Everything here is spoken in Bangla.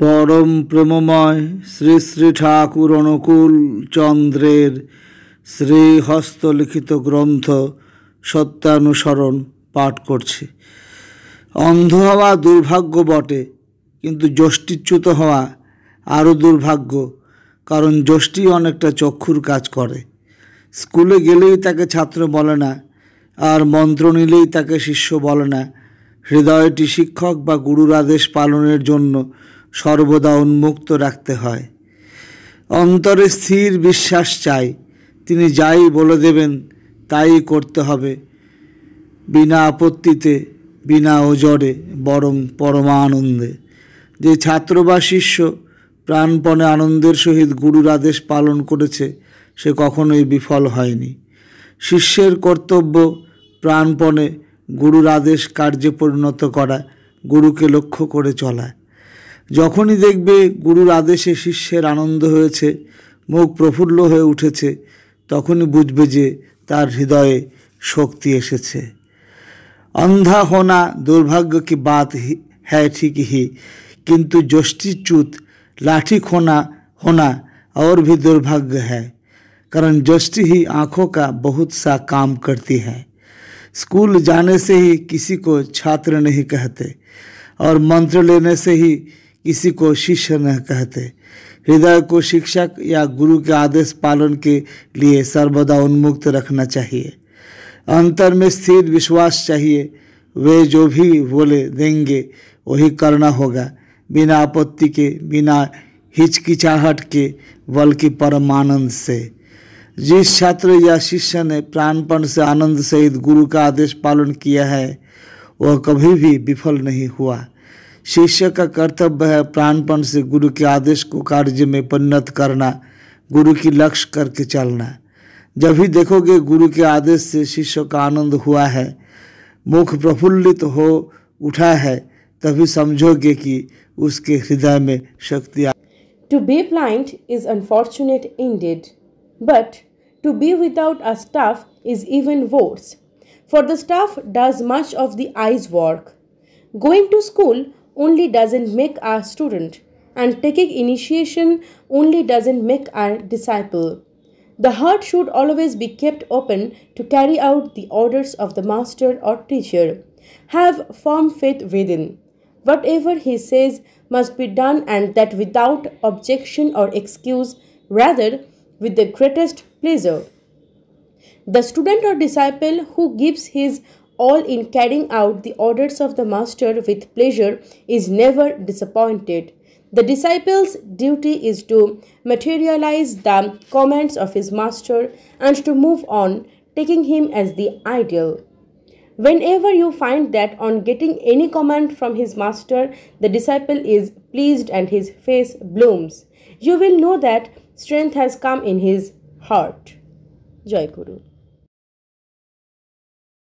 পরম প্রেমময় শ্রী শ্রী ঠাকুর অনুকূল চন্দ্রের শ্রীহস্তলিখিত গ্রন্থ সত্যানুসরণ পাঠ করছে অন্ধ হওয়া দুর্ভাগ্য বটে কিন্তু যষ্টিচ্যুত হওয়া আরও দুর্ভাগ্য কারণ যষ্টি অনেকটা চক্ষুর কাজ করে স্কুলে গেলেই তাকে ছাত্র বলে না আর মন্ত্র নিলেই তাকে শিষ্য বলে না হৃদয়টি শিক্ষক বা গুরুর আদেশ পালনের জন্য সর্বদা উন্মুক্ত রাখতে হয় অন্তরে স্থির বিশ্বাস চাই তিনি যাই বলে দেবেন তাই করতে হবে বিনা আপত্তিতে বিনা ওজরে বরং পরমানন্দে যে ছাত্র বা শিষ্য প্রাণপণে আনন্দের সহিত গুরুর আদেশ পালন করেছে সে কখনোই বিফল হয়নি শিষ্যের কর্তব্য প্রাণপণে গুরুর আদেশ কার্যে পরিণত করা গুরুকে লক্ষ্য করে চলা যখনই দেখবে গুরুর আদেশে শিষ্যের আনন্দ হয়েছে মুখ প্রফুল্ল হয়ে উঠেছে তখনই বুঝবে যে তার হৃদয়ে শক্তি এসেছে অন্ধা হোনা দুর্ভাগ্য কি বাত হ্যাঁ ঠিকই হি কিন্তু যষ্টিচ্যুত লাঠি খোনা হোনা আর ভি দুর্ভাগ্য হ্যাঁ কারণ दृष्टि হি আঁখো কা বহুত সা কাম করতি হ্যাঁ স্কুল জানে সে ही किसी ছাত্র छात्र কহতে আর মন্ত্র লেনে সে হি इसी को शिष्य न कहते हृदय को शिक्षक या गुरु के आदेश पालन के लिए सर्वदा उन्मुक्त रखना चाहिए अंतर में स्थिर विश्वास चाहिए वे जो भी बोले देंगे वही करना होगा बिना आपत्ति के बिना हिचकिचाहट के बल्कि परमानंद से जिस छात्र या शिष्य ने प्राणपण से आनंद सहित गुरु का आदेश पालन किया है वह कभी भी विफल नहीं हुआ शिष्य का कर्तव्य है प्राणपण से गुरु के आदेश को कार्य में परिणत करना गुरु की लक्ष्य करके चलना जब भी देखोगे गुरु के आदेश से शिष्य का आनंद हुआ है मुख प्रफुल्लित तो हो उठा है तभी समझोगे कि उसके हृदय में शक्ति to be blind is unfortunate indeed but to be without a staff is even worse for the staff does much of the eyes work going to school only doesn't make our student, and taking initiation only doesn't make our disciple. The heart should always be kept open to carry out the orders of the master or teacher. Have firm faith within. Whatever he says must be done, and that without objection or excuse, rather, with the greatest pleasure. The student or disciple who gives his all in carrying out the orders of the Master with pleasure, is never disappointed. The disciple's duty is to materialize the commands of his Master and to move on, taking him as the ideal. Whenever you find that on getting any command from his master, the disciple is pleased and his face blooms, you will know that strength has come in his heart. Joy Guru.